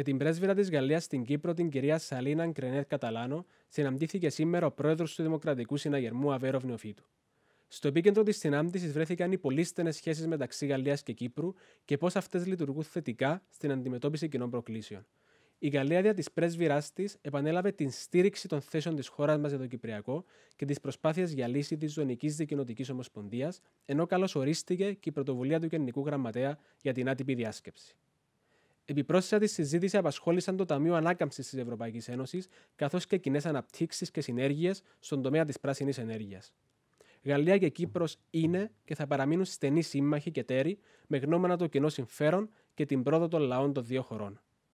Με την πρέσβυρα της Γαλλίας στην Κύπρο, την κυρία Σαλίνα Κρενέρ Καταλάνο, συναντήθηκε σήμερα ο πρόεδρος του Δημοκρατικού Συναγερμού Αβέρω Νεοφίτου. Στο επίκεντρο της συνάντησης βρέθηκαν οι πολύ στενές σχέσεις μεταξύ Γαλλίας και Κύπρου και πώς αυτές λειτουργούν θετικά στην αντιμετώπιση κοινών προκλήσεων. Η Γαλλία δια της πρέσβυράς της επανέλαβε την στήριξη των θέσεων της χώρας μας για το Κυπριακό και τις προσπάθειες για λύση της Ζωνικής Δικαινοτική Ομοσπονδίας, ενώ καλώ ορίστηκε και η πρωτοβουλία του Γενικού Γραμματέα για την άτυπη διάσκεψη. Επιπρόσθετα, τη συζήτηση απασχόλησαν το Ταμείο Ανάκαμψης της Ευρωπαϊκής Ένωσης, καθώς και κοινές αναπτύξεις και συνέργειες στον τομέα της πράσινης ενέργειας. Γαλλία και Κύπρος είναι και θα παραμείνουν στενοί σύμμαχοι και τέροι με γνώμονα το κοινό συμφέρον και την πρόοδο των λαών των δύο χωρών.